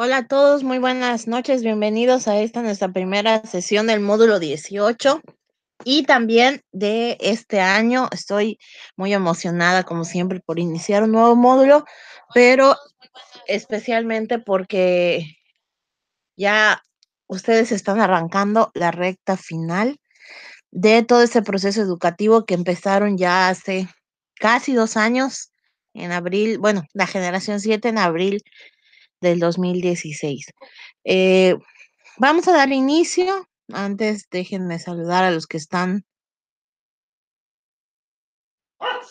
Hola a todos, muy buenas noches, bienvenidos a esta nuestra primera sesión del módulo 18 y también de este año. Estoy muy emocionada, como siempre, por iniciar un nuevo módulo, pero especialmente porque ya ustedes están arrancando la recta final de todo ese proceso educativo que empezaron ya hace casi dos años, en abril, bueno, la generación 7 en abril del 2016. Eh, vamos a dar inicio. Antes déjenme saludar a los que están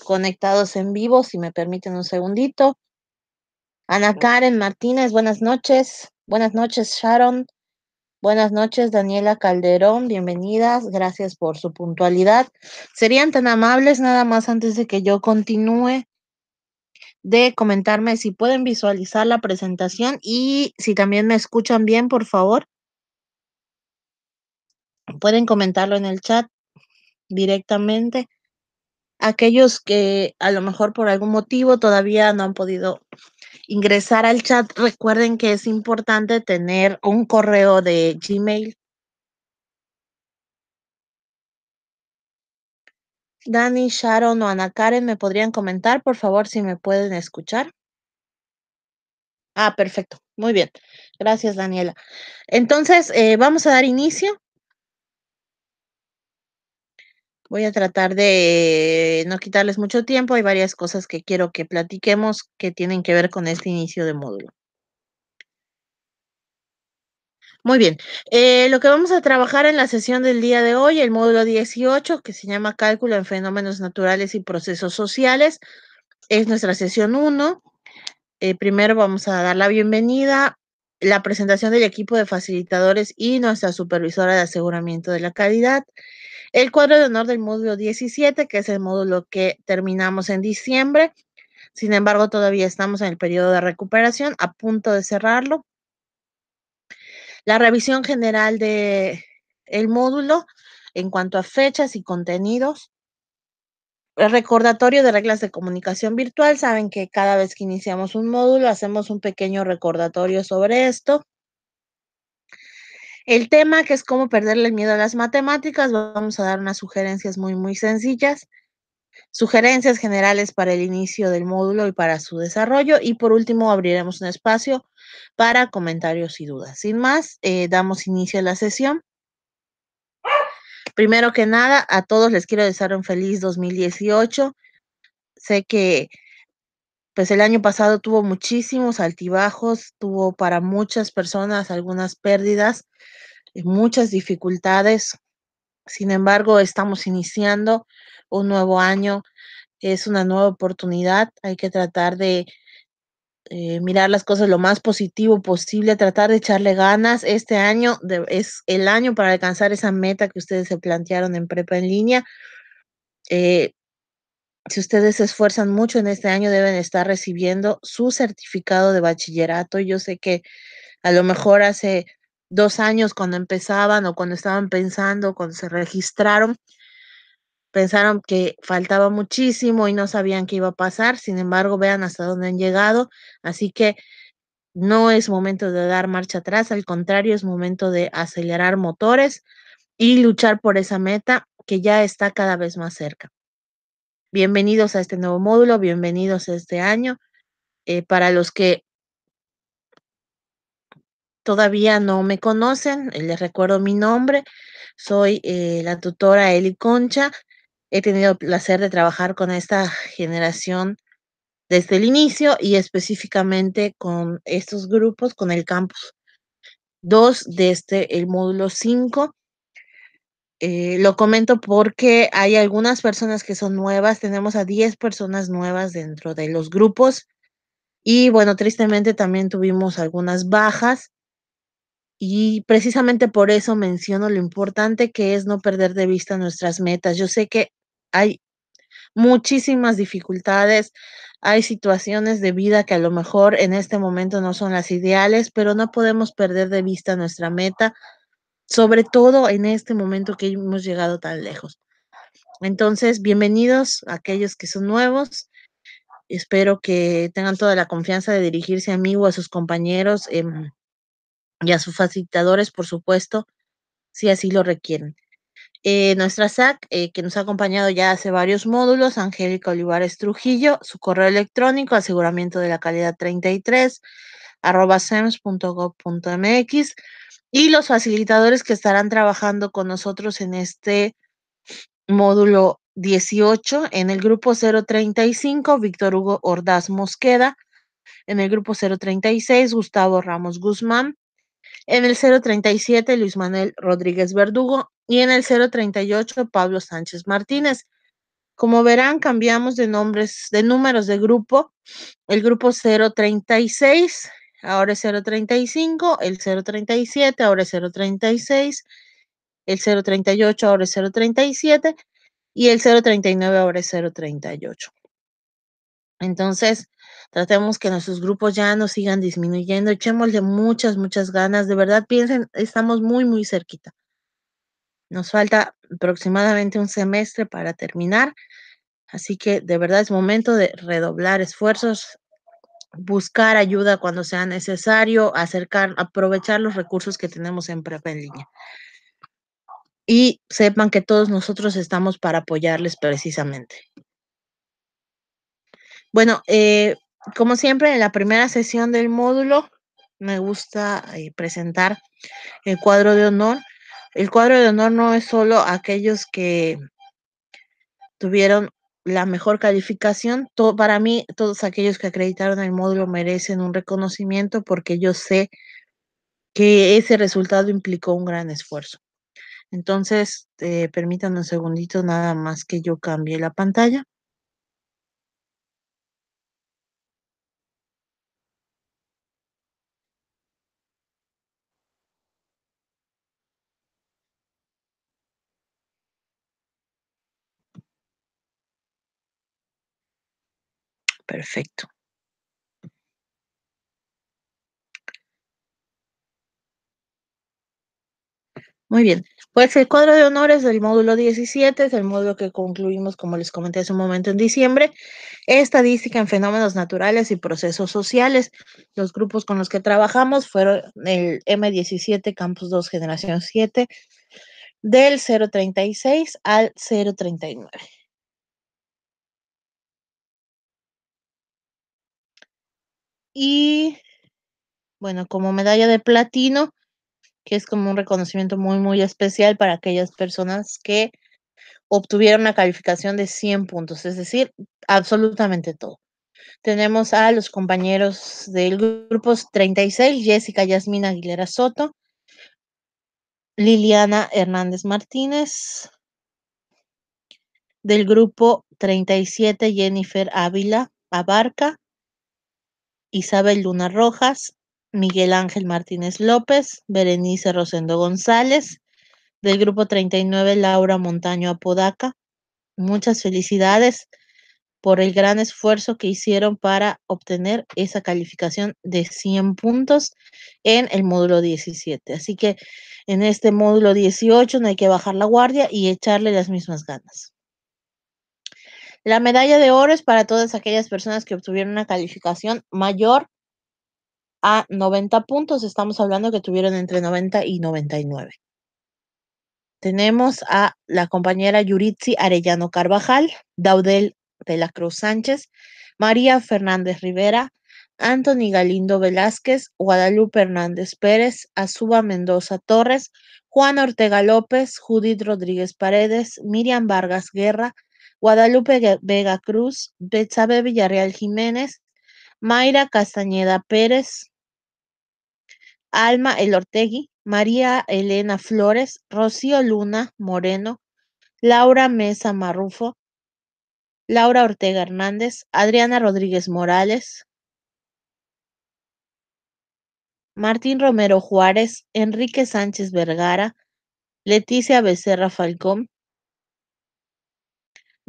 conectados en vivo, si me permiten un segundito. Ana Karen Martínez, buenas noches. Buenas noches, Sharon. Buenas noches, Daniela Calderón. Bienvenidas. Gracias por su puntualidad. ¿Serían tan amables nada más antes de que yo continúe? de comentarme si pueden visualizar la presentación y si también me escuchan bien, por favor. Pueden comentarlo en el chat directamente. Aquellos que a lo mejor por algún motivo todavía no han podido ingresar al chat, recuerden que es importante tener un correo de Gmail Dani, Sharon o Ana Karen, ¿me podrían comentar, por favor, si me pueden escuchar? Ah, perfecto. Muy bien. Gracias, Daniela. Entonces, eh, vamos a dar inicio. Voy a tratar de no quitarles mucho tiempo. Hay varias cosas que quiero que platiquemos que tienen que ver con este inicio de módulo. Muy bien, eh, lo que vamos a trabajar en la sesión del día de hoy, el módulo 18, que se llama Cálculo en Fenómenos Naturales y Procesos Sociales, es nuestra sesión 1. Eh, primero vamos a dar la bienvenida, la presentación del equipo de facilitadores y nuestra supervisora de aseguramiento de la calidad. El cuadro de honor del módulo 17, que es el módulo que terminamos en diciembre. Sin embargo, todavía estamos en el periodo de recuperación, a punto de cerrarlo. La revisión general del el módulo en cuanto a fechas y contenidos. El recordatorio de reglas de comunicación virtual. Saben que cada vez que iniciamos un módulo hacemos un pequeño recordatorio sobre esto. El tema que es cómo perderle el miedo a las matemáticas. Vamos a dar unas sugerencias muy, muy sencillas sugerencias generales para el inicio del módulo y para su desarrollo. Y por último, abriremos un espacio para comentarios y dudas. Sin más, eh, damos inicio a la sesión. Primero que nada, a todos les quiero desear un feliz 2018. Sé que pues el año pasado tuvo muchísimos altibajos, tuvo para muchas personas algunas pérdidas, eh, muchas dificultades, sin embargo, estamos iniciando un nuevo año, es una nueva oportunidad, hay que tratar de eh, mirar las cosas lo más positivo posible, tratar de echarle ganas. Este año es el año para alcanzar esa meta que ustedes se plantearon en prepa en línea. Eh, si ustedes se esfuerzan mucho en este año, deben estar recibiendo su certificado de bachillerato. Yo sé que a lo mejor hace dos años cuando empezaban o cuando estaban pensando, cuando se registraron, pensaron que faltaba muchísimo y no sabían qué iba a pasar. Sin embargo, vean hasta dónde han llegado. Así que no es momento de dar marcha atrás, al contrario, es momento de acelerar motores y luchar por esa meta que ya está cada vez más cerca. Bienvenidos a este nuevo módulo, bienvenidos a este año. Eh, para los que todavía no me conocen, eh, les recuerdo mi nombre, soy eh, la tutora Eli Concha. He tenido el placer de trabajar con esta generación desde el inicio y específicamente con estos grupos, con el campus 2 desde el módulo 5. Eh, lo comento porque hay algunas personas que son nuevas, tenemos a 10 personas nuevas dentro de los grupos y bueno, tristemente también tuvimos algunas bajas y precisamente por eso menciono lo importante que es no perder de vista nuestras metas. Yo sé que hay muchísimas dificultades, hay situaciones de vida que a lo mejor en este momento no son las ideales, pero no podemos perder de vista nuestra meta, sobre todo en este momento que hemos llegado tan lejos. Entonces, bienvenidos a aquellos que son nuevos. Espero que tengan toda la confianza de dirigirse a mí o a sus compañeros y a sus facilitadores, por supuesto, si así lo requieren. Eh, nuestra SAC, eh, que nos ha acompañado ya hace varios módulos, Angélica Olivares Trujillo, su correo electrónico, aseguramiento de la calidad 33, arroba sems.gov.mx, y los facilitadores que estarán trabajando con nosotros en este módulo 18, en el grupo 035, Víctor Hugo Ordaz Mosqueda, en el grupo 036, Gustavo Ramos Guzmán, en el 037 Luis Manuel Rodríguez Verdugo y en el 038 Pablo Sánchez Martínez. Como verán, cambiamos de nombres, de números de grupo. El grupo 036, ahora es 035, el 037, ahora es 036, el 038, ahora es 037 y el 039, ahora es 038. Entonces, Tratemos que nuestros grupos ya no sigan disminuyendo. Echémosle muchas, muchas ganas. De verdad, piensen, estamos muy, muy cerquita. Nos falta aproximadamente un semestre para terminar. Así que de verdad es momento de redoblar esfuerzos, buscar ayuda cuando sea necesario, acercar, aprovechar los recursos que tenemos en Prepa en línea. Y sepan que todos nosotros estamos para apoyarles precisamente. Bueno, eh, como siempre, en la primera sesión del módulo, me gusta eh, presentar el cuadro de honor. El cuadro de honor no es solo aquellos que tuvieron la mejor calificación. para mí, todos aquellos que acreditaron el módulo merecen un reconocimiento porque yo sé que ese resultado implicó un gran esfuerzo. Entonces, eh, permítanme un segundito nada más que yo cambie la pantalla. perfecto. Muy bien, pues el cuadro de honores del módulo 17 es el módulo que concluimos, como les comenté hace un momento, en diciembre. Estadística en fenómenos naturales y procesos sociales. Los grupos con los que trabajamos fueron el M17, Campus 2, Generación 7, del 036 al 039. Y bueno, como medalla de platino, que es como un reconocimiento muy, muy especial para aquellas personas que obtuvieron una calificación de 100 puntos, es decir, absolutamente todo. Tenemos a los compañeros del grupo 36, Jessica Yasmina Aguilera Soto, Liliana Hernández Martínez, del grupo 37, Jennifer Ávila Abarca, Isabel Luna Rojas, Miguel Ángel Martínez López, Berenice Rosendo González, del grupo 39 Laura Montaño Apodaca. Muchas felicidades por el gran esfuerzo que hicieron para obtener esa calificación de 100 puntos en el módulo 17. Así que en este módulo 18 no hay que bajar la guardia y echarle las mismas ganas. La medalla de oro es para todas aquellas personas que obtuvieron una calificación mayor a 90 puntos. Estamos hablando que tuvieron entre 90 y 99. Tenemos a la compañera Yuritsi Arellano Carvajal, Daudel de la Cruz Sánchez, María Fernández Rivera, Anthony Galindo Velázquez, Guadalupe Hernández Pérez, Azuba Mendoza Torres, Juan Ortega López, Judith Rodríguez Paredes, Miriam Vargas Guerra, Guadalupe Vega Cruz, Betsabe Villarreal Jiménez, Mayra Castañeda Pérez, Alma El Ortegui, María Elena Flores, Rocío Luna Moreno, Laura Mesa Marrufo, Laura Ortega Hernández, Adriana Rodríguez Morales, Martín Romero Juárez, Enrique Sánchez Vergara, Leticia Becerra Falcón,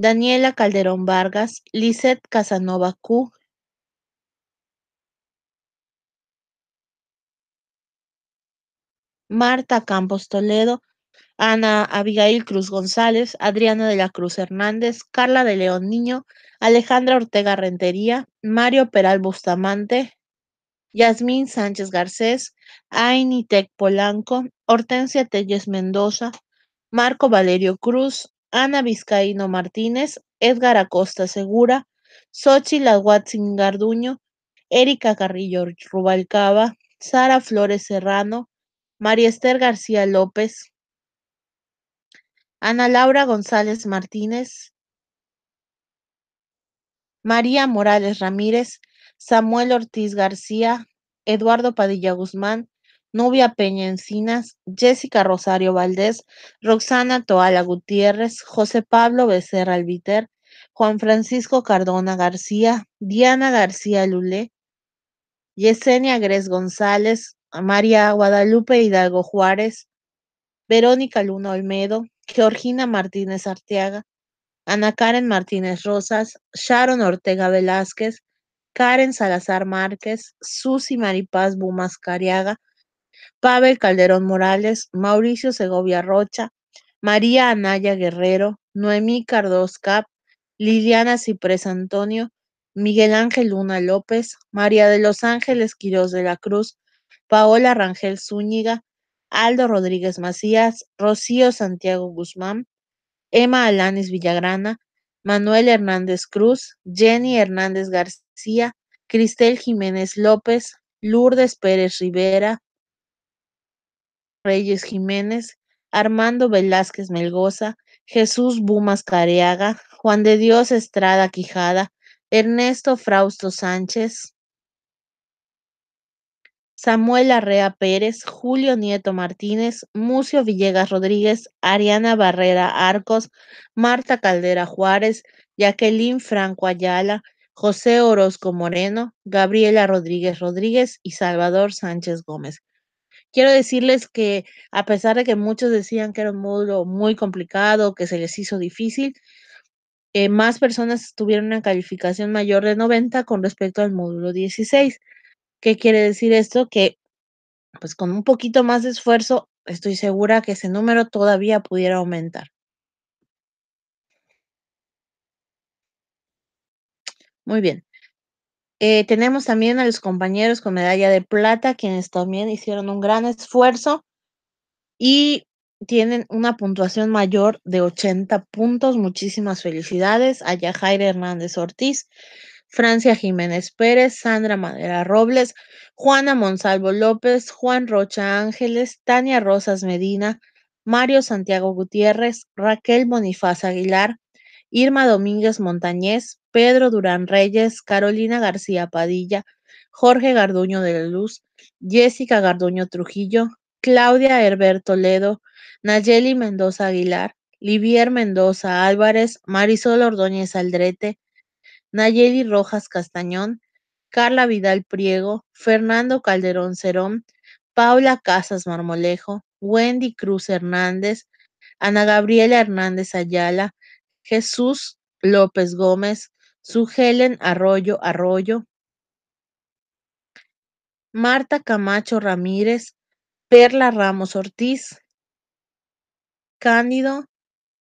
Daniela Calderón Vargas, Lisette Casanova Q, Marta Campos Toledo, Ana Abigail Cruz González, Adriana de la Cruz Hernández, Carla de León Niño, Alejandra Ortega Rentería, Mario Peral Bustamante, Yasmín Sánchez Garcés, Ainitec Polanco, Hortensia Telles Mendoza, Marco Valerio Cruz, Ana Vizcaíno Martínez, Edgar Acosta Segura, Xochitl Aguatzin Garduño, Erika Carrillo Rubalcaba, Sara Flores Serrano, María Esther García López, Ana Laura González Martínez, María Morales Ramírez, Samuel Ortiz García, Eduardo Padilla Guzmán, Nubia Peña Encinas, Jessica Rosario Valdés, Roxana Toala Gutiérrez, José Pablo Becerra Albiter, Juan Francisco Cardona García, Diana García Lulé, Yesenia Gres González, María Guadalupe Hidalgo Juárez, Verónica Luna Olmedo, Georgina Martínez Arteaga, Ana Karen Martínez Rosas, Sharon Ortega Velázquez, Karen Salazar Márquez, Susi Maripaz Bumas Cariaga, Pavel Calderón Morales, Mauricio Segovia Rocha, María Anaya Guerrero, Noemí Cardoz Cap, Liliana Ciprés Antonio, Miguel Ángel Luna López, María de los Ángeles Quirós de la Cruz, Paola Rangel Zúñiga, Aldo Rodríguez Macías, Rocío Santiago Guzmán, Emma Alanis Villagrana, Manuel Hernández Cruz, Jenny Hernández García, Cristel Jiménez López, Lourdes Pérez Rivera, Reyes Jiménez, Armando Velázquez Melgoza, Jesús Bumas Careaga, Juan de Dios Estrada Quijada, Ernesto Frausto Sánchez, Samuel Arrea Pérez, Julio Nieto Martínez, Mucio Villegas Rodríguez, Ariana Barrera Arcos, Marta Caldera Juárez, Jacqueline Franco Ayala, José Orozco Moreno, Gabriela Rodríguez Rodríguez y Salvador Sánchez Gómez. Quiero decirles que a pesar de que muchos decían que era un módulo muy complicado, que se les hizo difícil, eh, más personas tuvieron una calificación mayor de 90 con respecto al módulo 16. ¿Qué quiere decir esto? Que pues con un poquito más de esfuerzo, estoy segura que ese número todavía pudiera aumentar. Muy bien. Eh, tenemos también a los compañeros con medalla de plata, quienes también hicieron un gran esfuerzo y tienen una puntuación mayor de 80 puntos. Muchísimas felicidades a Yajaira Hernández Ortiz, Francia Jiménez Pérez, Sandra Madera Robles, Juana Monsalvo López, Juan Rocha Ángeles, Tania Rosas Medina, Mario Santiago Gutiérrez, Raquel Bonifaz Aguilar, Irma Domínguez Montañez, Pedro Durán Reyes, Carolina García Padilla, Jorge Garduño de la Luz, Jessica Garduño Trujillo, Claudia Herbert Toledo, Nayeli Mendoza Aguilar, Livier Mendoza Álvarez, Marisol Ordóñez Aldrete, Nayeli Rojas Castañón, Carla Vidal Priego, Fernando Calderón Cerón, Paula Casas Marmolejo, Wendy Cruz Hernández, Ana Gabriela Hernández Ayala, Jesús López Gómez, su Helen Arroyo Arroyo, Marta Camacho Ramírez, Perla Ramos Ortiz, Cándido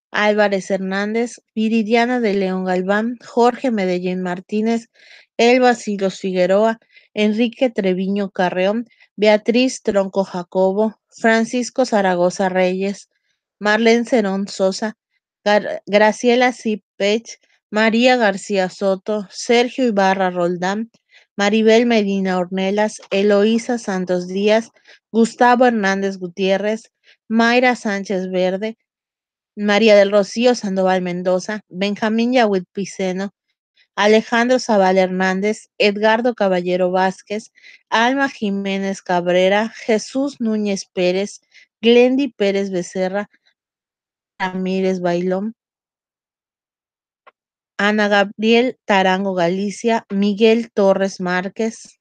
Álvarez Hernández, Viridiana de León Galván, Jorge Medellín Martínez, Elba Silos Figueroa, Enrique Treviño Carreón, Beatriz Tronco Jacobo, Francisco Zaragoza Reyes, Marlene Cerón Sosa, Graciela Cipech, María García Soto, Sergio Ibarra Roldán, Maribel Medina Ornelas, Eloísa Santos Díaz, Gustavo Hernández Gutiérrez, Mayra Sánchez Verde, María del Rocío Sandoval Mendoza, Benjamín Yahuit Piceno, Alejandro Zaval Hernández, Edgardo Caballero Vázquez, Alma Jiménez Cabrera, Jesús Núñez Pérez, Glendi Pérez Becerra, Ramírez Bailón, Ana Gabriel Tarango Galicia, Miguel Torres Márquez.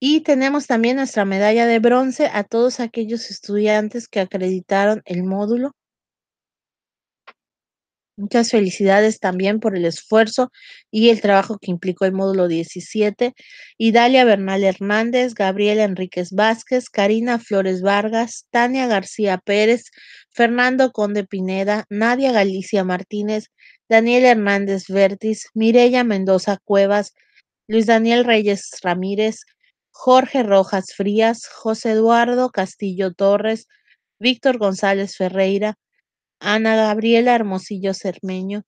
Y tenemos también nuestra medalla de bronce a todos aquellos estudiantes que acreditaron el módulo Muchas felicidades también por el esfuerzo y el trabajo que implicó el módulo 17. Idalia Bernal Hernández, Gabriela Enríquez Vázquez, Karina Flores Vargas, Tania García Pérez, Fernando Conde Pineda, Nadia Galicia Martínez, Daniel Hernández Vértiz, Mireya Mendoza Cuevas, Luis Daniel Reyes Ramírez, Jorge Rojas Frías, José Eduardo Castillo Torres, Víctor González Ferreira, Ana Gabriela Hermosillo Cermeño,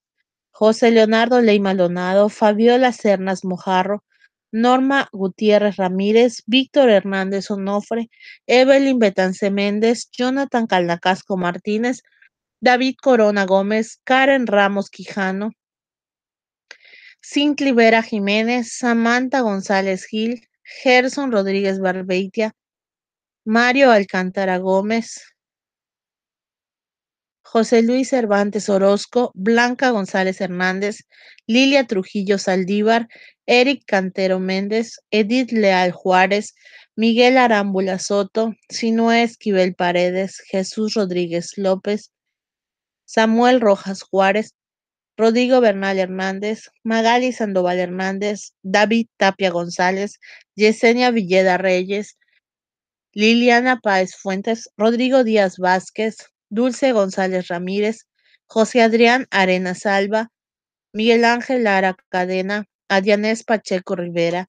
José Leonardo Ley Maldonado, Fabiola Cernas Mojarro, Norma Gutiérrez Ramírez, Víctor Hernández Onofre, Evelyn Betance Méndez, Jonathan Caldacasco Martínez, David Corona Gómez, Karen Ramos Quijano, Cintli Vera Jiménez, Samantha González Gil, Gerson Rodríguez Barbeitia, Mario Alcántara Gómez, José Luis Cervantes Orozco, Blanca González Hernández, Lilia Trujillo Saldívar, Eric Cantero Méndez, Edith Leal Juárez, Miguel Arámbula Soto, Sinué Esquivel Paredes, Jesús Rodríguez López, Samuel Rojas Juárez, Rodrigo Bernal Hernández, Magali Sandoval Hernández, David Tapia González, Yesenia Villeda Reyes, Liliana Páez Fuentes, Rodrigo Díaz Vázquez, Dulce González Ramírez, José Adrián Arena Salva, Miguel Ángel Lara Cadena, Adianés Pacheco Rivera,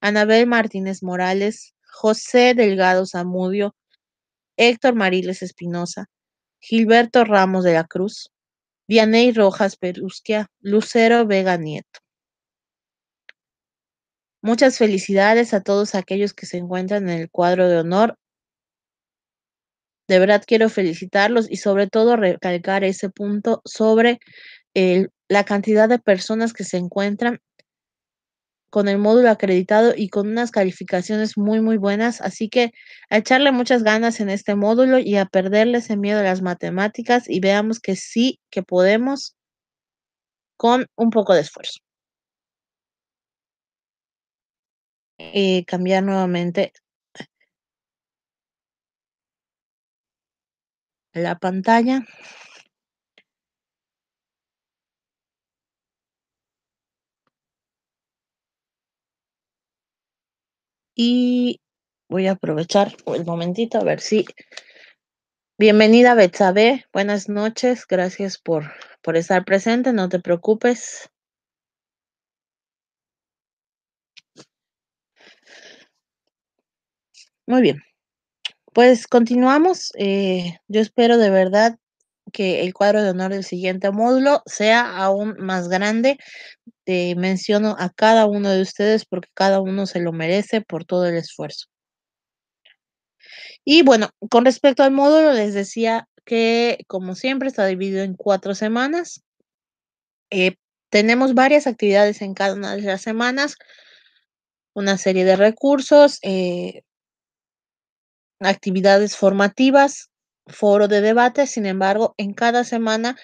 Anabel Martínez Morales, José Delgado Zamudio, Héctor Mariles Espinosa, Gilberto Ramos de la Cruz, Dianey Rojas Perusquia, Lucero Vega Nieto. Muchas felicidades a todos aquellos que se encuentran en el cuadro de honor de verdad quiero felicitarlos y sobre todo recalcar ese punto sobre la cantidad de personas que se encuentran con el módulo acreditado y con unas calificaciones muy, muy buenas. Así que a echarle muchas ganas en este módulo y a perderles ese miedo a las matemáticas y veamos que sí, que podemos con un poco de esfuerzo. Eh, cambiar nuevamente la pantalla. Y voy a aprovechar el momentito a ver si... Bienvenida Betsabe, buenas noches, gracias por, por estar presente, no te preocupes. Muy bien. Pues continuamos. Eh, yo espero de verdad que el cuadro de honor del siguiente módulo sea aún más grande. menciono a cada uno de ustedes porque cada uno se lo merece por todo el esfuerzo. Y bueno, con respecto al módulo, les decía que como siempre está dividido en cuatro semanas. Eh, tenemos varias actividades en cada una de las semanas, una serie de recursos, eh, actividades formativas, foro de debate. Sin embargo, en cada semana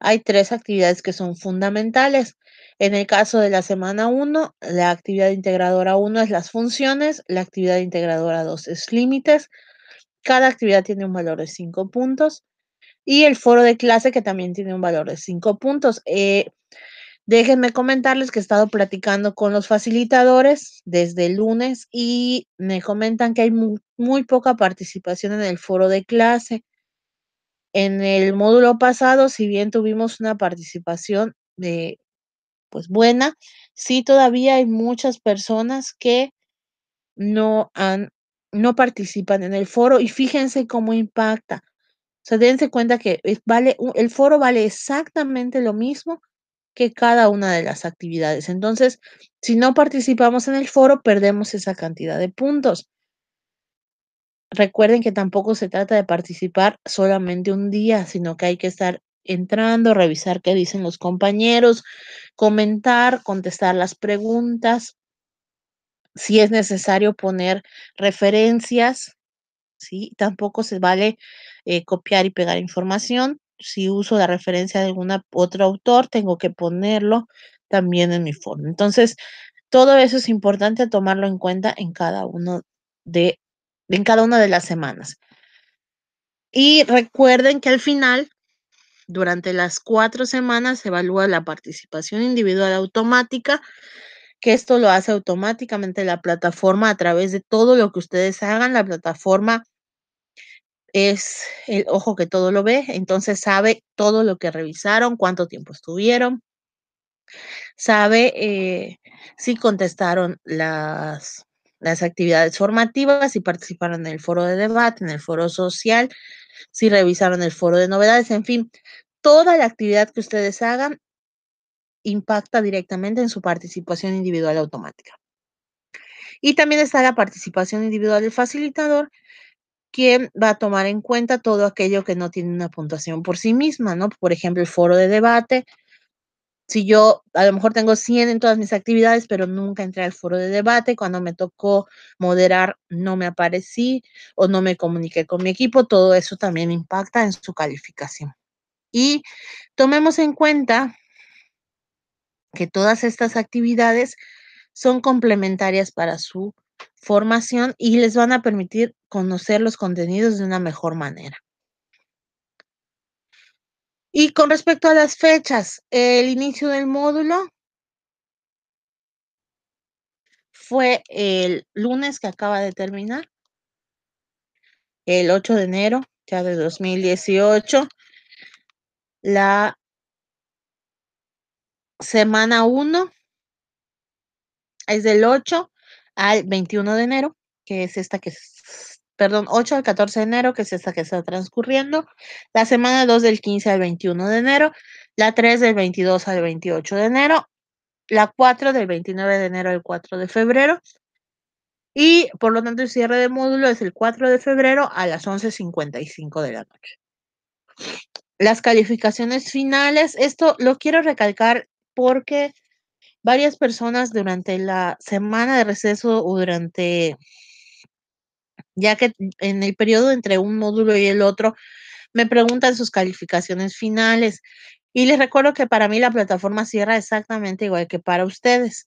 hay tres actividades que son fundamentales. En el caso de la semana 1, la actividad integradora 1 es las funciones, la actividad integradora 2 es límites. Cada actividad tiene un valor de 5 puntos. Y el foro de clase que también tiene un valor de 5 puntos. Eh, Déjenme comentarles que he estado platicando con los facilitadores desde el lunes y me comentan que hay muy, poca participación en el foro de clase. En el módulo pasado, si bien tuvimos una participación de, pues buena, sí todavía hay muchas personas que no han no participan en el foro y fíjense cómo impacta. O sea, dense cuenta que vale, el foro vale exactamente lo mismo que cada una de las actividades. Entonces, si no participamos en el foro, perdemos esa cantidad de puntos. Recuerden que tampoco se trata de participar solamente un día, sino que hay que estar entrando, revisar qué dicen los compañeros, comentar, contestar las preguntas, si es necesario poner referencias, ¿sí? Tampoco se vale eh, copiar y pegar información si uso la referencia de algún otro autor, tengo que ponerlo también en mi forma. Entonces, todo eso es importante tomarlo en cuenta en cada uno de en cada una de las semanas. Y recuerden que al final, durante las cuatro semanas, se evalúa la participación individual automática, que esto lo hace automáticamente la plataforma a través de todo lo que ustedes hagan. La plataforma es el ojo que todo lo ve, entonces sabe todo lo que revisaron, cuánto tiempo estuvieron, sabe eh, si contestaron las, las actividades formativas, si participaron en el foro de debate, en el foro social, si revisaron el foro de novedades, en fin, toda la actividad que ustedes hagan impacta directamente en su participación individual automática. Y también está la participación individual del facilitador, ¿Quién va a tomar en cuenta todo aquello que no tiene una puntuación por sí misma, ¿no? Por ejemplo, el foro de debate. Si yo a lo mejor tengo 100 en todas mis actividades, pero nunca entré al foro de debate, cuando me tocó moderar no me aparecí o no me comuniqué con mi equipo, todo eso también impacta en su calificación. Y tomemos en cuenta que todas estas actividades son complementarias para su formación y les van a permitir conocer los contenidos de una mejor manera. Y con respecto a las fechas, el inicio del módulo fue el lunes que acaba de terminar, el 8 de enero ya de 2018. La semana 1 es del 8 al 21 de enero, que es esta que perdón, 8 al 14 de enero, que es esta que está transcurriendo, la semana 2 del 15 al 21 de enero, la 3 del 22 al 28 de enero, la 4 del 29 de enero al 4 de febrero, y por lo tanto el cierre de módulo es el 4 de febrero a las 11.55 de la noche. Las calificaciones finales, esto lo quiero recalcar porque varias personas durante la semana de receso o durante ya que en el periodo entre un módulo y el otro me preguntan sus calificaciones finales. Y les recuerdo que para mí la plataforma cierra exactamente igual que para ustedes.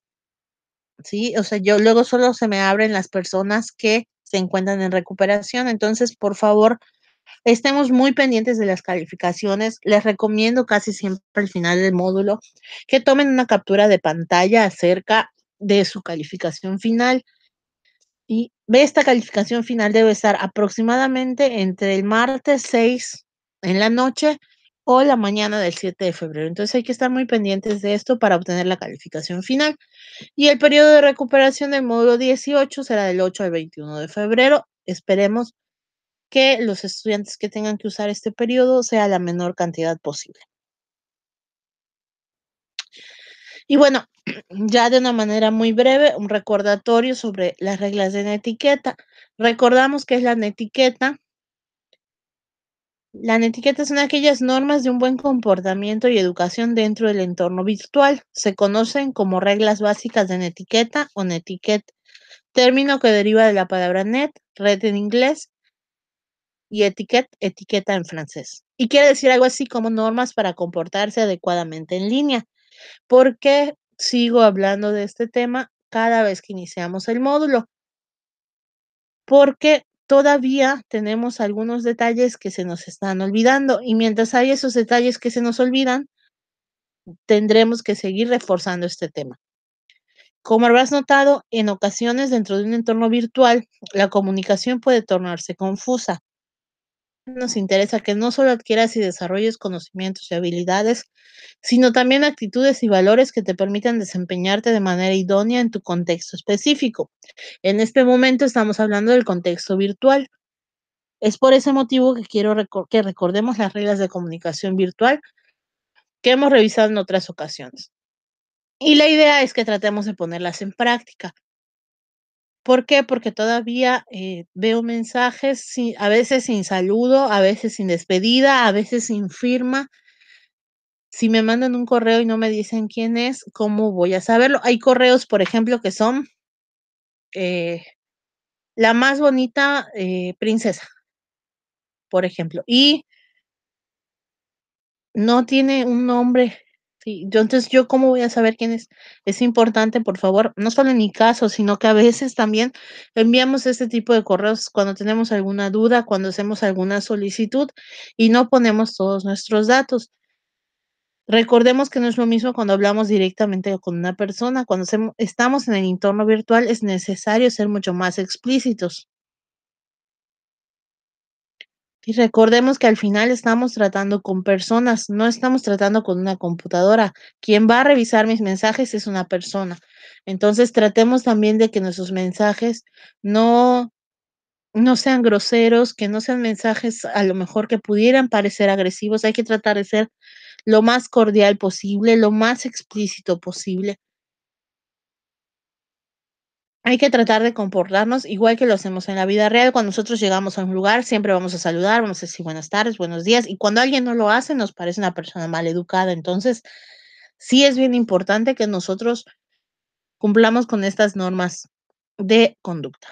Sí, o sea, yo luego solo se me abren las personas que se encuentran en recuperación. Entonces, por favor, estemos muy pendientes de las calificaciones. Les recomiendo casi siempre al final del módulo que tomen una captura de pantalla acerca de su calificación final. Y esta calificación final debe estar aproximadamente entre el martes 6 en la noche o la mañana del 7 de febrero. Entonces hay que estar muy pendientes de esto para obtener la calificación final. Y el periodo de recuperación del módulo 18 será del 8 al 21 de febrero. Esperemos que los estudiantes que tengan que usar este periodo sea la menor cantidad posible. Y bueno, ya de una manera muy breve, un recordatorio sobre las reglas de netiqueta. Recordamos que es la netiqueta. La netiqueta son aquellas normas de un buen comportamiento y educación dentro del entorno virtual. Se conocen como reglas básicas de netiqueta o netiquette, término que deriva de la palabra net, red en inglés, y etiquette, etiqueta en francés. Y quiere decir algo así como normas para comportarse adecuadamente en línea. ¿Por qué sigo hablando de este tema cada vez que iniciamos el módulo? Porque todavía tenemos algunos detalles que se nos están olvidando y mientras hay esos detalles que se nos olvidan, tendremos que seguir reforzando este tema. Como habrás notado, en ocasiones dentro de un entorno virtual, la comunicación puede tornarse confusa nos interesa que no solo adquieras y desarrolles conocimientos y habilidades, sino también actitudes y valores que te permitan desempeñarte de manera idónea en tu contexto específico. En este momento estamos hablando del contexto virtual. Es por ese motivo que quiero que recordemos las reglas de comunicación virtual que hemos revisado en otras ocasiones. Y la idea es que tratemos de ponerlas en práctica. ¿Por qué? Porque todavía eh, veo mensajes, a veces sin saludo, a veces sin despedida, a veces sin firma. Si me mandan un correo y no me dicen quién es, ¿cómo voy a saberlo? Hay correos, por ejemplo, que son eh, la más bonita eh, princesa, por ejemplo, y no tiene un nombre entonces yo cómo voy a saber quién es. Es importante, por favor, no solo en mi caso, sino que a veces también enviamos este tipo de correos cuando tenemos alguna duda, cuando hacemos alguna solicitud y no ponemos todos nuestros datos. Recordemos que no es lo mismo cuando hablamos directamente con una persona. Cuando estamos en el entorno virtual es necesario ser mucho más explícitos. Y recordemos que al final estamos tratando con personas, no estamos tratando con una computadora. Quien va a revisar mis mensajes es una persona. Entonces tratemos también de que nuestros mensajes no, no sean groseros, que no sean mensajes a lo mejor que pudieran parecer agresivos. Hay que tratar de ser lo más cordial posible, lo más explícito posible. Hay que tratar de comportarnos igual que lo hacemos en la vida real. Cuando nosotros llegamos a un lugar, siempre vamos a saludar, vamos a decir buenas tardes, buenos días. Y cuando alguien no lo hace, nos parece una persona mal educada. Entonces, sí es bien importante que nosotros cumplamos con estas normas de conducta.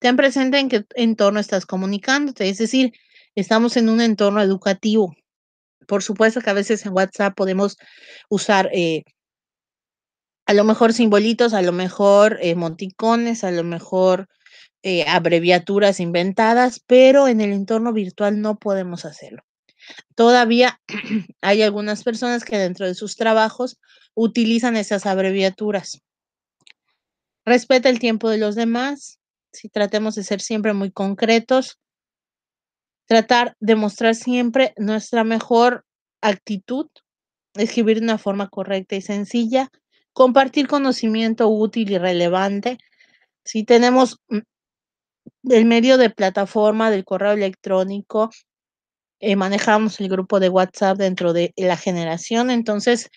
Ten presente en qué entorno estás comunicándote. Es decir, estamos en un entorno educativo. Por supuesto que a veces en WhatsApp podemos usar... Eh, a lo mejor simbolitos, a lo mejor eh, monticones, a lo mejor eh, abreviaturas inventadas, pero en el entorno virtual no podemos hacerlo. Todavía hay algunas personas que dentro de sus trabajos utilizan esas abreviaturas. Respeta el tiempo de los demás, si tratemos de ser siempre muy concretos, tratar de mostrar siempre nuestra mejor actitud, escribir de una forma correcta y sencilla, compartir conocimiento útil y relevante. Si tenemos mm, el medio de plataforma del correo electrónico, eh, manejamos el grupo de WhatsApp dentro de la generación, entonces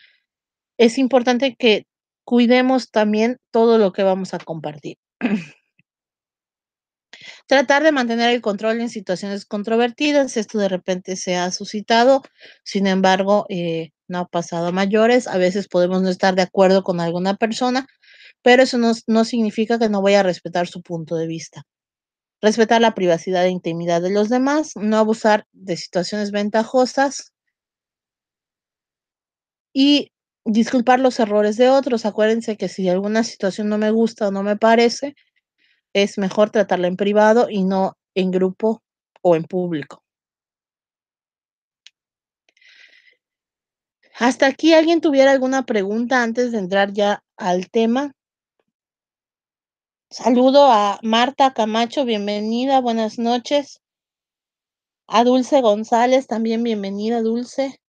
es importante que cuidemos también todo lo que vamos a compartir. Tratar de mantener el control en situaciones controvertidas, esto de repente se ha suscitado, sin embargo, eh, no ha pasado a mayores, a veces podemos no estar de acuerdo con alguna persona, pero eso no, no significa que no voy a respetar su punto de vista. Respetar la privacidad e intimidad de los demás, no abusar de situaciones ventajosas y disculpar los errores de otros. Acuérdense que si alguna situación no me gusta o no me parece, es mejor tratarla en privado y no en grupo o en público. Hasta aquí, ¿alguien tuviera alguna pregunta antes de entrar ya al tema? Saludo a Marta Camacho, bienvenida, buenas noches. A Dulce González, también bienvenida, Dulce.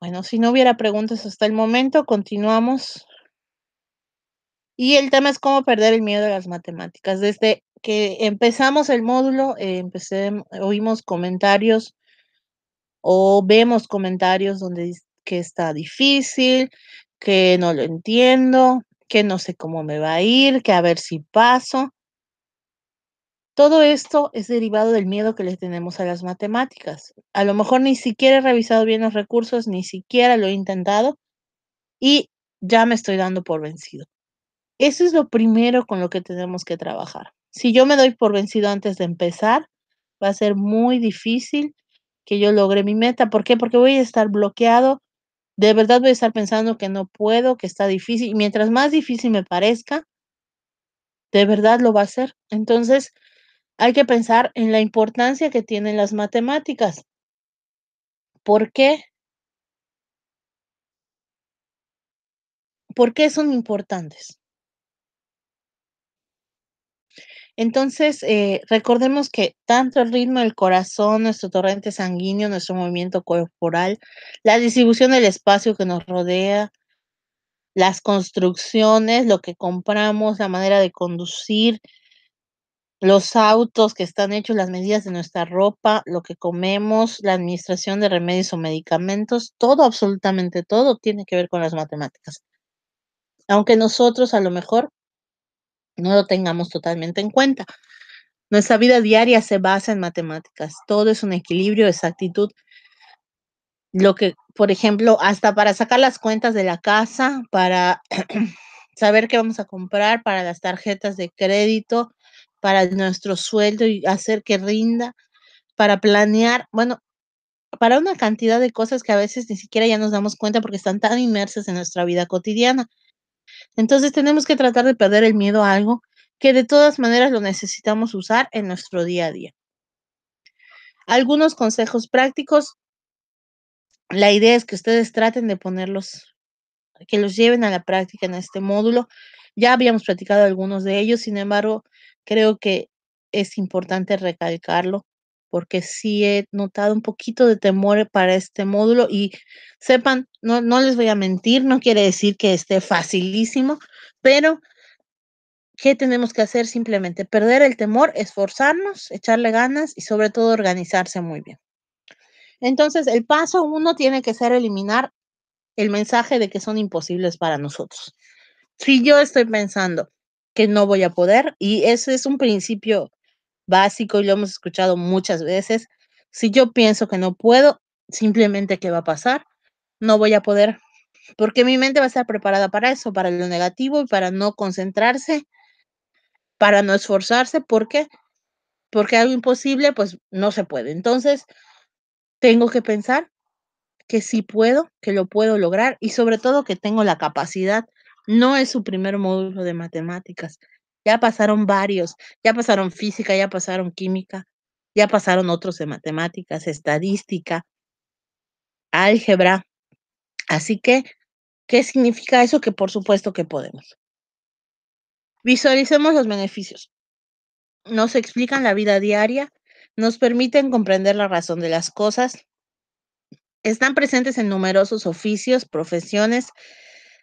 Bueno, si no hubiera preguntas hasta el momento, continuamos. Y el tema es cómo perder el miedo a las matemáticas. Desde que empezamos el módulo, eh, mm, oímos comentarios o vemos comentarios donde dice que está difícil, que no lo entiendo, que no sé cómo me va a ir, que a ver si paso. Todo esto es derivado del miedo que le tenemos a las matemáticas. A lo mejor ni siquiera he revisado bien los recursos, ni siquiera lo he intentado y ya me estoy dando por vencido. Eso es lo primero con lo que tenemos que trabajar. Si yo me doy por vencido antes de empezar, va a ser muy difícil que yo logre mi meta. ¿Por qué? Porque voy a estar bloqueado. De verdad voy a estar pensando que no puedo, que está difícil. Y mientras más difícil me parezca, de verdad lo va a ser. Entonces, hay que pensar en la importancia que tienen las matemáticas. ¿Por qué? ¿Por qué son importantes? Entonces, eh, recordemos que tanto el ritmo del corazón, nuestro torrente sanguíneo, nuestro movimiento corporal, la distribución del espacio que nos rodea, las construcciones, lo que compramos, la manera de conducir, los autos que están hechos, las medidas de nuestra ropa, lo que comemos, la administración de remedios o medicamentos, todo, absolutamente todo tiene que ver con las matemáticas. Aunque nosotros a lo mejor no lo tengamos totalmente en cuenta. Nuestra vida diaria se basa en matemáticas. Todo es un equilibrio, exactitud. Lo que, por ejemplo, hasta para sacar las cuentas de la casa, para saber qué vamos a comprar, para las tarjetas de crédito, para nuestro sueldo y hacer que rinda, para planear, bueno, para una cantidad de cosas que a veces ni siquiera ya nos damos cuenta porque están tan inmersas en nuestra vida cotidiana. Entonces tenemos que tratar de perder el miedo a algo que de todas maneras lo necesitamos usar en nuestro día a día. Algunos consejos prácticos. La idea es que ustedes traten de ponerlos, que los lleven a la práctica en este módulo. Ya habíamos platicado algunos de ellos, sin embargo, creo que es importante recalcarlo porque sí he notado un poquito de temor para este módulo y sepan, no, no les voy a mentir, no quiere decir que esté facilísimo, pero ¿qué tenemos que hacer? Simplemente perder el temor, esforzarnos, echarle ganas y sobre todo organizarse muy bien. Entonces, el paso uno tiene que ser eliminar el mensaje de que son imposibles para nosotros. Si yo estoy pensando, que no voy a poder. Y ese es un principio básico y lo hemos escuchado muchas veces. Si yo pienso que no puedo, simplemente qué va a pasar, no voy a poder, porque mi mente va a estar preparada para eso, para lo negativo y para no concentrarse, para no esforzarse, porque porque algo imposible pues no se puede. Entonces, tengo que pensar que sí puedo, que lo puedo lograr y sobre todo que tengo la capacidad no es su primer módulo de matemáticas. Ya pasaron varios, ya pasaron física, ya pasaron química, ya pasaron otros de matemáticas, estadística, álgebra. Así que, ¿qué significa eso? Que por supuesto que podemos. Visualicemos los beneficios. Nos explican la vida diaria, nos permiten comprender la razón de las cosas, están presentes en numerosos oficios, profesiones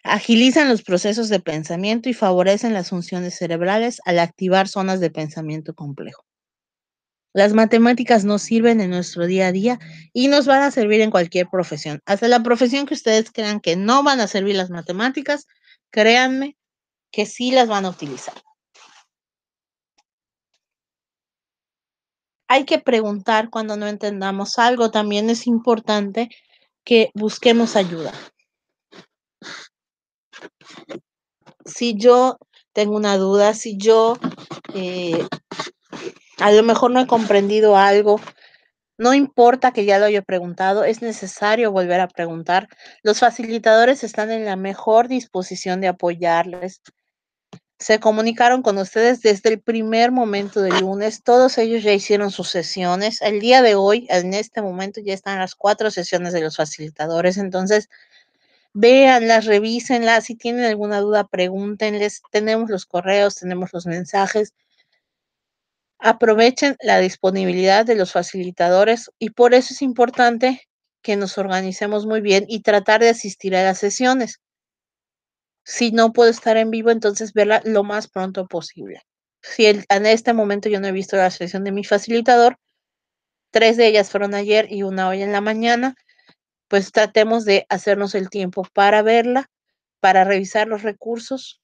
agilizan los procesos de pensamiento y favorecen las funciones cerebrales al activar zonas de pensamiento complejo. Las matemáticas nos sirven en nuestro día a día y nos van a servir en cualquier profesión. Hasta la profesión que ustedes crean que no van a servir las matemáticas, créanme que sí las van a utilizar. Hay que preguntar cuando no entendamos algo. También es importante que busquemos ayuda si yo tengo una duda, si yo eh, a lo mejor no he comprendido algo, no importa que ya lo haya preguntado, es necesario volver a preguntar. Los facilitadores están en la mejor disposición de apoyarles. Se comunicaron con ustedes desde el primer momento de lunes. Todos ellos ya hicieron sus sesiones. El día de hoy, en este momento, ya están las cuatro sesiones de los facilitadores. Entonces, veanlas revísenlas, si tienen alguna duda, pregúntenles, tenemos los correos, tenemos los mensajes. Aprovechen la disponibilidad de los facilitadores y por eso es importante que nos organicemos muy bien y tratar de asistir a las sesiones. Si no puedo estar en vivo, entonces verla lo más pronto posible. Si en este momento yo no he visto la sesión de mi facilitador, tres de ellas fueron ayer y una hoy en la mañana, pues tratemos de hacernos el tiempo para verla, para revisar los recursos.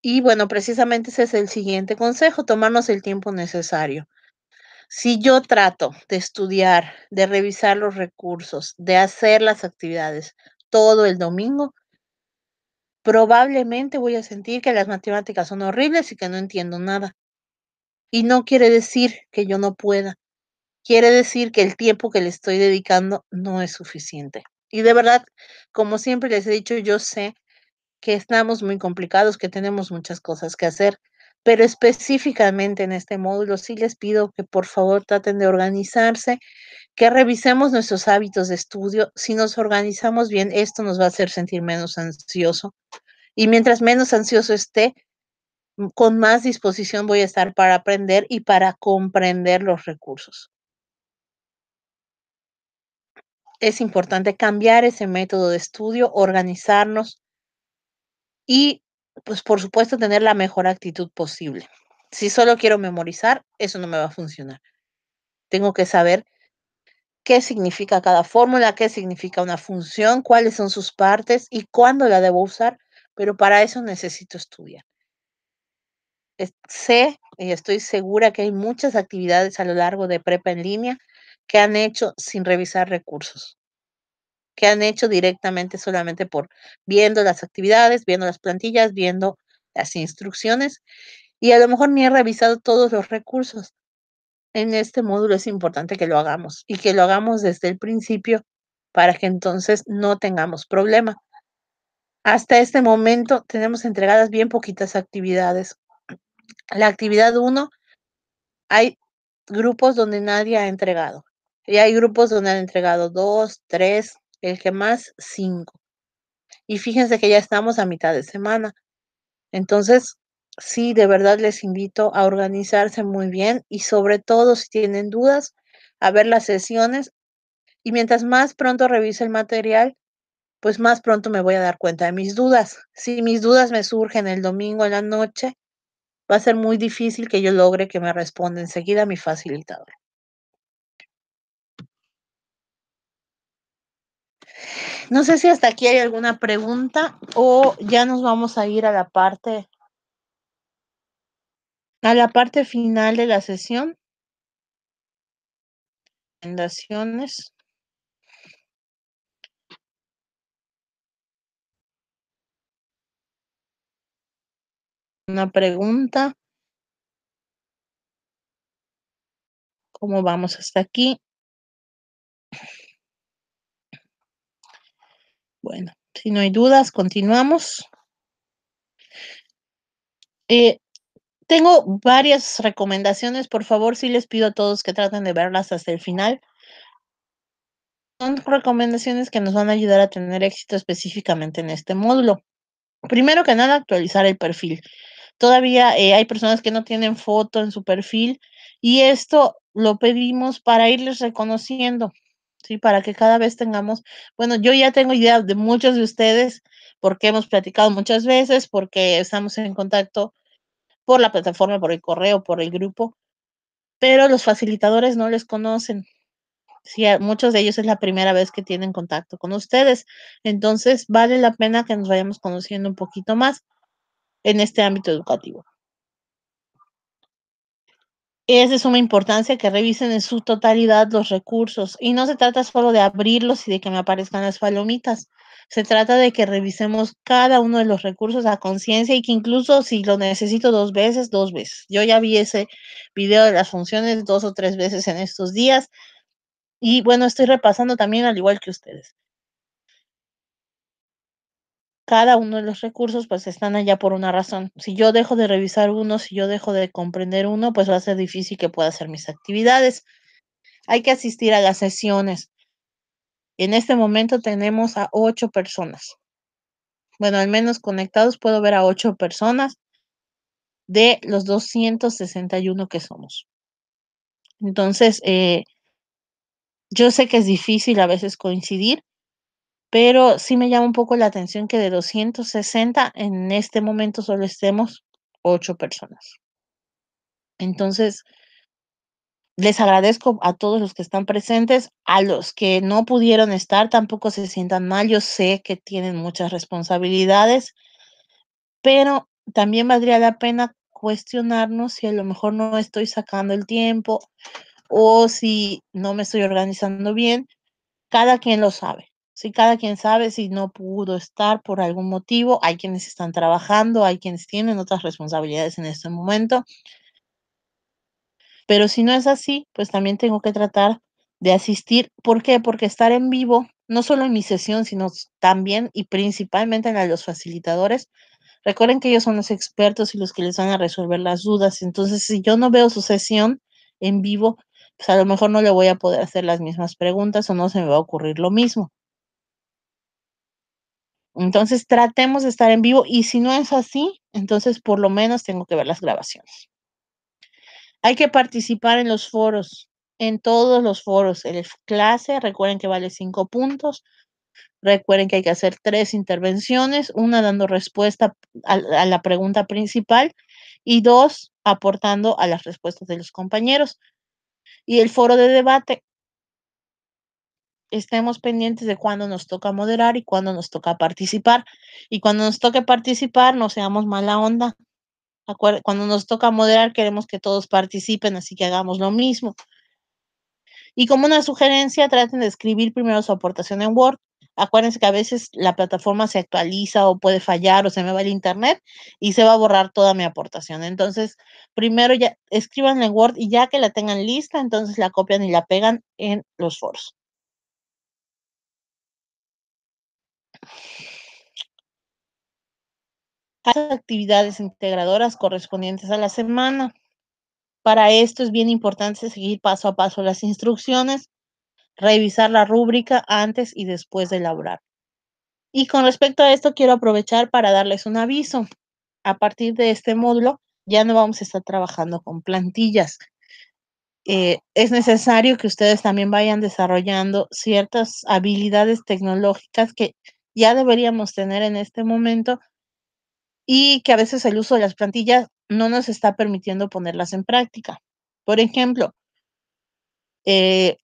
Y bueno, precisamente ese es el siguiente consejo, tomarnos el tiempo necesario. Si yo trato de estudiar, de revisar los recursos, de hacer las actividades todo el domingo, probablemente voy a sentir que las matemáticas son horribles y que no entiendo nada. Y no quiere decir que yo no pueda, quiere decir que el tiempo que le estoy dedicando no es suficiente. Y de verdad, como siempre les he dicho, yo sé que estamos muy complicados, que tenemos muchas cosas que hacer, pero específicamente en este módulo sí les pido que por favor traten de organizarse, que revisemos nuestros hábitos de estudio. Si nos organizamos bien, esto nos va a hacer sentir menos ansioso. Y mientras menos ansioso esté, con más disposición voy a estar para aprender y para comprender los recursos es importante cambiar ese método de estudio, organizarnos y, pues, por supuesto, tener la mejor actitud posible. Si solo quiero memorizar, eso no me va a funcionar. Tengo que saber qué significa cada fórmula, qué significa una función, cuáles son sus partes y cuándo la debo usar, pero para eso necesito estudiar. Sé y estoy segura que hay muchas actividades a lo largo de prepa en línea que han hecho sin revisar recursos, que han hecho directamente solamente por viendo las actividades, viendo las plantillas, viendo las instrucciones y a lo mejor ni he revisado todos los recursos. En este módulo es importante que lo hagamos y que lo hagamos desde el principio para que entonces no tengamos problema. Hasta este momento tenemos entregadas bien poquitas actividades. La actividad 1, hay grupos donde nadie ha entregado. Y hay grupos donde han entregado dos, tres, el que más, cinco. Y fíjense que ya estamos a mitad de semana. Entonces, sí, de verdad les invito a organizarse muy bien y sobre todo si tienen dudas, a ver las sesiones. Y mientras más pronto revise el material, pues más pronto me voy a dar cuenta de mis dudas. Si mis dudas me surgen el domingo en la noche, va a ser muy difícil que yo logre que me responda enseguida mi facilitador. No sé si hasta aquí hay alguna pregunta o ya nos vamos a ir a la parte a la parte final de la sesión. Recomendaciones. Una pregunta. ¿Cómo vamos hasta aquí? Bueno, si no hay dudas, continuamos. Eh, tengo varias recomendaciones, por favor, sí les pido a todos que traten de verlas hasta el final. Son recomendaciones que nos van a ayudar a tener éxito específicamente en este módulo. Primero que nada, actualizar el perfil. Todavía eh, hay personas que no tienen foto en su perfil y esto lo pedimos para irles reconociendo. ¿sí? Para que cada vez tengamos, bueno, yo ya tengo idea de muchos de ustedes, porque hemos platicado muchas veces, porque estamos en contacto por la plataforma, por el correo, por el grupo, pero los facilitadores no les conocen. Sí, muchos de ellos es la primera vez que tienen contacto con ustedes. Entonces, vale la pena que nos vayamos conociendo un poquito más en este ámbito educativo. Es de suma importancia que revisen en su totalidad los recursos y no se trata solo de abrirlos y de que me aparezcan las palomitas. Se trata de que revisemos cada uno de los recursos a conciencia y que incluso si lo necesito dos veces, dos veces. Yo ya vi ese video de las funciones dos o tres veces en estos días y bueno, estoy repasando también al igual que ustedes cada uno de los recursos pues están allá por una razón. Si yo dejo de revisar uno, si yo dejo de comprender uno, pues va a ser difícil que pueda hacer mis actividades. Hay que asistir a las sesiones. En este momento tenemos a ocho personas. Bueno, al menos conectados puedo ver a ocho personas de los 261 que somos. Entonces, eh, yo sé que es difícil a veces coincidir, pero sí me llama un poco la atención que de 260 en este momento solo estemos 8 personas. Entonces, les agradezco a todos los que están presentes, a los que no pudieron estar, tampoco se sientan mal, yo sé que tienen muchas responsabilidades, pero también valdría la pena cuestionarnos si a lo mejor no estoy sacando el tiempo o si no me estoy organizando bien. Cada quien lo sabe. Si cada quien sabe si no pudo estar por algún motivo, hay quienes están trabajando, hay quienes tienen otras responsabilidades en este momento. Pero si no es así, pues también tengo que tratar de asistir. ¿Por qué? Porque estar en vivo, no solo en mi sesión, sino también y principalmente en los facilitadores, Recuerden que ellos son los expertos y los que les van a resolver las dudas. Entonces, si yo no veo su sesión en vivo, pues a lo mejor no le voy a poder hacer las mismas preguntas o no se me va a ocurrir lo mismo. Entonces tratemos de estar en vivo y si no es así, entonces por lo menos tengo que ver las grabaciones. Hay que participar en los foros, en todos los foros. El clase, recuerden que vale cinco puntos. Recuerden que hay que hacer tres intervenciones, una dando respuesta a la pregunta principal y dos aportando a las respuestas de los compañeros. Y el foro de debate, estemos pendientes de cuándo nos toca moderar y cuándo nos toca participar. Y cuando nos toque participar, no seamos mala onda. Cuando nos toca moderar, queremos que todos participen, así que hagamos lo mismo. Y como una sugerencia, traten de escribir primero su aportación en Word. Acuérdense que a veces la plataforma se actualiza o puede fallar o se me va el internet y se va a borrar toda mi aportación. Entonces, primero ya escriban en Word y ya que la tengan lista, entonces la copian y la pegan en los foros. las actividades integradoras correspondientes a la semana. Para esto es bien importante seguir paso a paso las instrucciones, revisar la rúbrica antes y después de elaborar. Y con respecto a esto, quiero aprovechar para darles un aviso. A partir de este módulo, ya no vamos a estar trabajando con plantillas. Eh, es necesario que ustedes también vayan desarrollando ciertas habilidades tecnológicas que ya deberíamos tener en este momento y que a veces el uso de las plantillas no nos está permitiendo ponerlas en práctica. Por ejemplo, eh,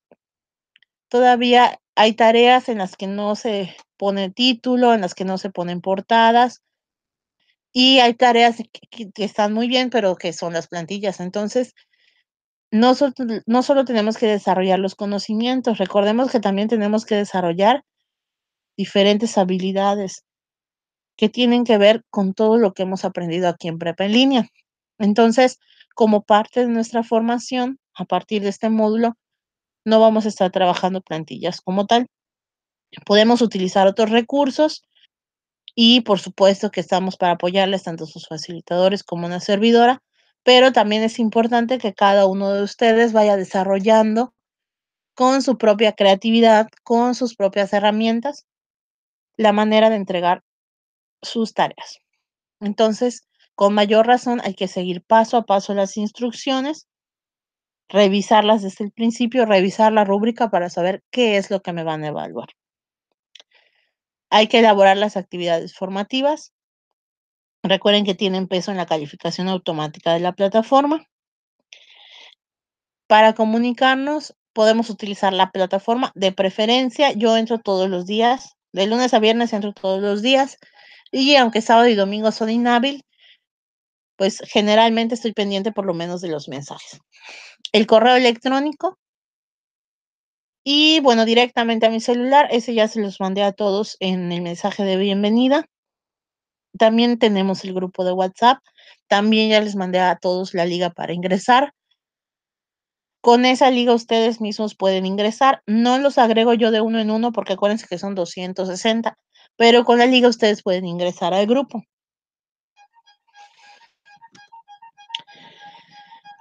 todavía hay tareas en las que no se pone título, en las que no se ponen portadas y hay tareas que, están muy bien, pero que son las plantillas. Entonces, no, no solo tenemos que desarrollar los conocimientos, recordemos que también tenemos que desarrollar diferentes habilidades que tienen que ver con todo lo que hemos aprendido aquí en Prepa en línea. Entonces, como parte de nuestra formación, a partir de este módulo, no vamos a estar trabajando plantillas como tal. Podemos utilizar otros recursos y por supuesto que estamos para apoyarles tanto sus facilitadores como una servidora, pero también es importante que cada uno de ustedes vaya desarrollando con su propia creatividad, con sus propias herramientas, la manera de entregar sus tareas. Entonces, con mayor razón hay que seguir paso a paso las instrucciones, revisarlas desde el principio, revisar la rúbrica para saber qué es lo que me van a evaluar. Hay que elaborar las actividades formativas. Recuerden que tienen peso en la calificación automática de la plataforma. Para comunicarnos podemos utilizar la plataforma. De preferencia, yo entro todos los días de lunes a viernes entro todos los días y aunque sábado y domingo son inhábil, pues generalmente estoy pendiente por lo menos de los mensajes. El correo electrónico y bueno, directamente a mi celular, ese ya se los mandé a todos en el mensaje de bienvenida. También tenemos el grupo de WhatsApp, también ya les mandé a todos la liga para ingresar. Con esa liga ustedes mismos pueden ingresar. No los agrego yo de uno en uno porque acuérdense que son 260, pero con la liga ustedes pueden ingresar al grupo.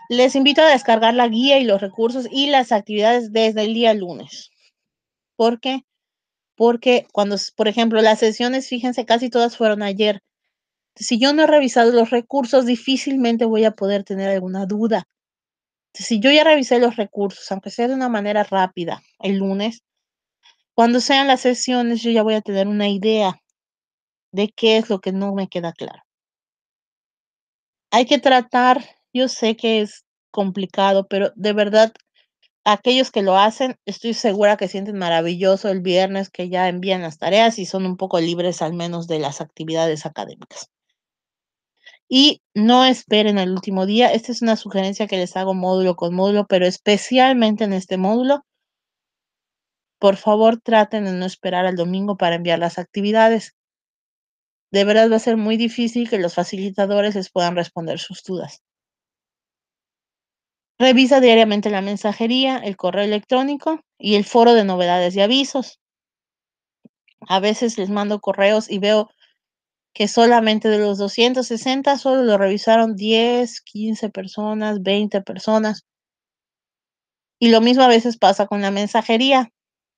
Les invito a descargar la guía y los recursos y las actividades desde el día lunes. ¿Por qué? Porque cuando, por ejemplo, las sesiones, fíjense, casi todas fueron ayer. Si yo no he revisado los recursos, difícilmente voy a poder tener alguna duda si yo ya revisé los recursos, aunque sea de una manera rápida, el lunes, cuando sean las sesiones yo ya voy a tener una idea de qué es lo que no me queda claro. Hay que tratar, yo sé que es complicado, pero de verdad, aquellos que lo hacen, estoy segura que sienten maravilloso el viernes que ya envían las tareas y son un poco libres al menos de las actividades académicas. Y no esperen el último día. Esta es una sugerencia que les hago módulo con módulo, pero especialmente en este módulo. Por favor, traten de no esperar al domingo para enviar las actividades. De verdad va a ser muy difícil que los facilitadores les puedan responder sus dudas. Revisa diariamente la mensajería, el correo electrónico y el foro de novedades y avisos. A veces les mando correos y veo que solamente de los 260 solo lo revisaron 10, 15 personas, 20 personas. Y lo mismo a veces pasa con la mensajería.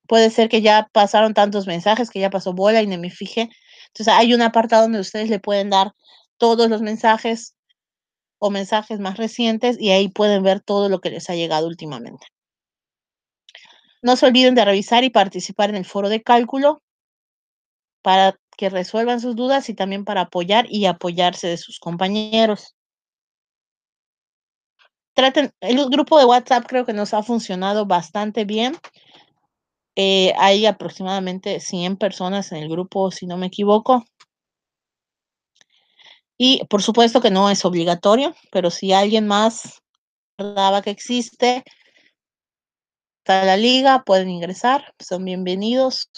Puede ser que ya pasaron tantos mensajes que ya pasó bola y no me fijé. Entonces hay un apartado donde ustedes le pueden dar todos los mensajes o mensajes más recientes y ahí pueden ver todo lo que les ha llegado últimamente. No se olviden de revisar y participar en el foro de cálculo para que resuelvan sus dudas y también para apoyar y apoyarse de sus compañeros. Traten, el grupo de WhatsApp creo que nos ha funcionado bastante bien. Eh, hay aproximadamente 100 personas en el grupo, si no me equivoco. Y por supuesto que no es obligatorio, pero si alguien más daba que existe, está la liga, pueden ingresar, son bienvenidos.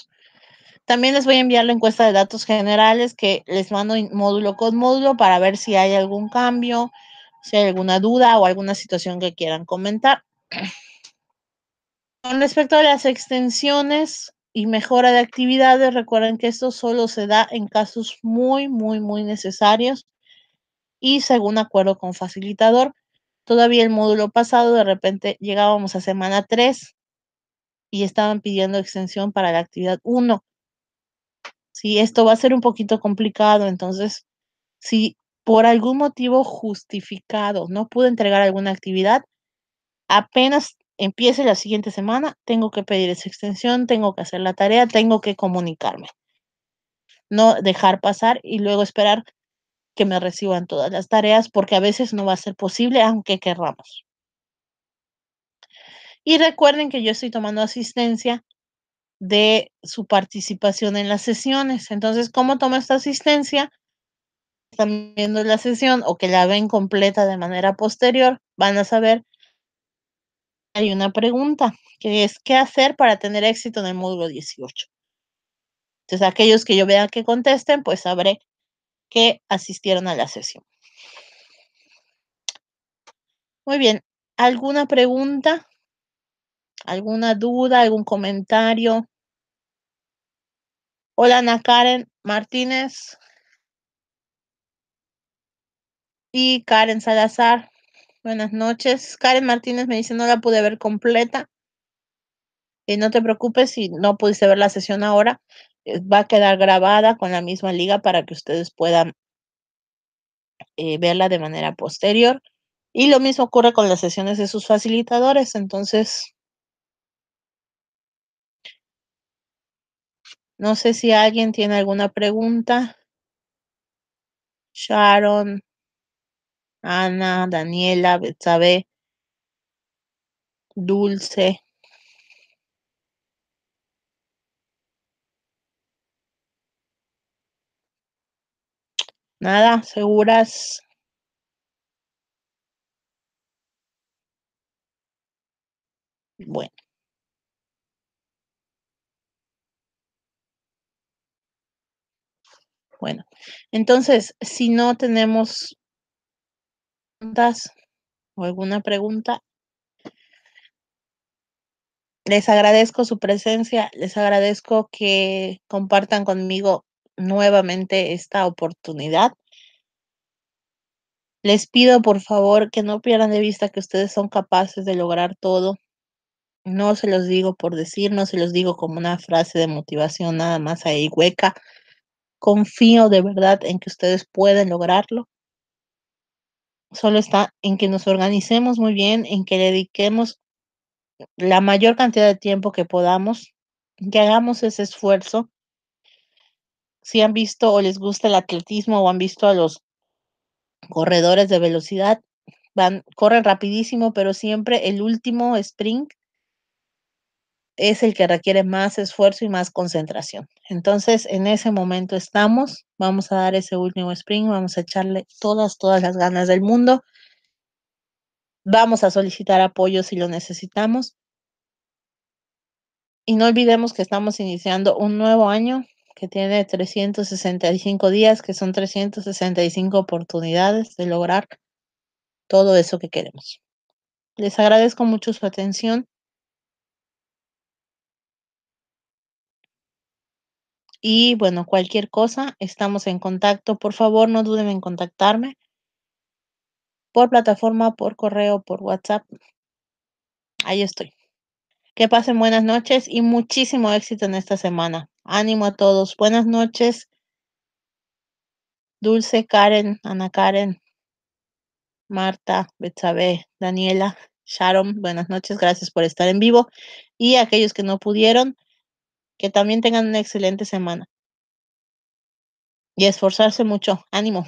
También les voy a enviar la encuesta de datos generales que les mando módulo con módulo para ver si hay algún cambio, si hay alguna duda o alguna situación que quieran comentar. Con respecto a las extensiones y mejora de actividades, recuerden que esto solo se da en casos muy, muy, muy necesarios y según acuerdo con facilitador. Todavía el módulo pasado, de repente llegábamos a semana 3 y estaban pidiendo extensión para la actividad 1 si Esto va a ser un poquito complicado, entonces, si por algún motivo justificado no pude entregar alguna actividad, apenas empiece la siguiente semana, tengo que pedir esa extensión, tengo que hacer la tarea, tengo que comunicarme. No dejar pasar y luego esperar que me reciban todas las tareas porque a veces no va a ser posible aunque querramos. Y recuerden que yo estoy tomando asistencia de su participación en las sesiones. Entonces, ¿cómo toma esta asistencia? Están viendo la sesión o que la ven completa de manera posterior, van a saber. Hay una pregunta que es, ¿qué hacer para tener éxito en el módulo 18? Entonces, aquellos que yo vea que contesten, pues sabré que asistieron a la sesión. Muy bien, ¿alguna pregunta? ¿Alguna duda, algún comentario? Hola, Ana Karen Martínez. Y Karen Salazar. Buenas noches. Karen Martínez me dice, no la pude ver completa. Eh, no te preocupes si no pudiste ver la sesión ahora. Eh, va a quedar grabada con la misma liga para que ustedes puedan eh, verla de manera posterior. Y lo mismo ocurre con las sesiones de sus facilitadores. Entonces, No sé si alguien tiene alguna pregunta. Sharon, Ana, Daniela, Betsabe, Dulce. Nada, seguras. Bueno. Bueno, entonces, si no tenemos preguntas o alguna pregunta, les agradezco su presencia, les agradezco que compartan conmigo nuevamente esta oportunidad. Les pido por favor que no pierdan de vista que ustedes son capaces de lograr todo. No se los digo por decir, no se los digo como una frase de motivación nada más ahí hueca. Confío de verdad en que ustedes pueden lograrlo. Solo está en que nos organicemos muy bien, en que dediquemos la mayor cantidad de tiempo que podamos, que hagamos ese esfuerzo. Si han visto o les gusta el atletismo o han visto a los corredores de velocidad, van, corren rapidísimo, pero siempre el último sprint es el que requiere más esfuerzo y más concentración. Entonces, en ese momento estamos, vamos a dar ese último sprint, vamos a echarle todas, todas las ganas del mundo, vamos a solicitar apoyo si lo necesitamos. Y no olvidemos que estamos iniciando un nuevo año que tiene 365 días, que son 365 oportunidades de lograr todo eso que queremos. Les agradezco mucho su atención. Y bueno, cualquier cosa, estamos en contacto. Por favor, no duden en contactarme por plataforma, por correo, por WhatsApp. Ahí estoy. Que pasen buenas noches y muchísimo éxito en esta semana. Ánimo a todos. Buenas noches. Dulce, Karen, Ana Karen, Marta, Betsabe, Daniela, Sharon, buenas noches, gracias por estar en vivo. Y aquellos que no pudieron, que también tengan una excelente semana. Y esforzarse mucho. Ánimo.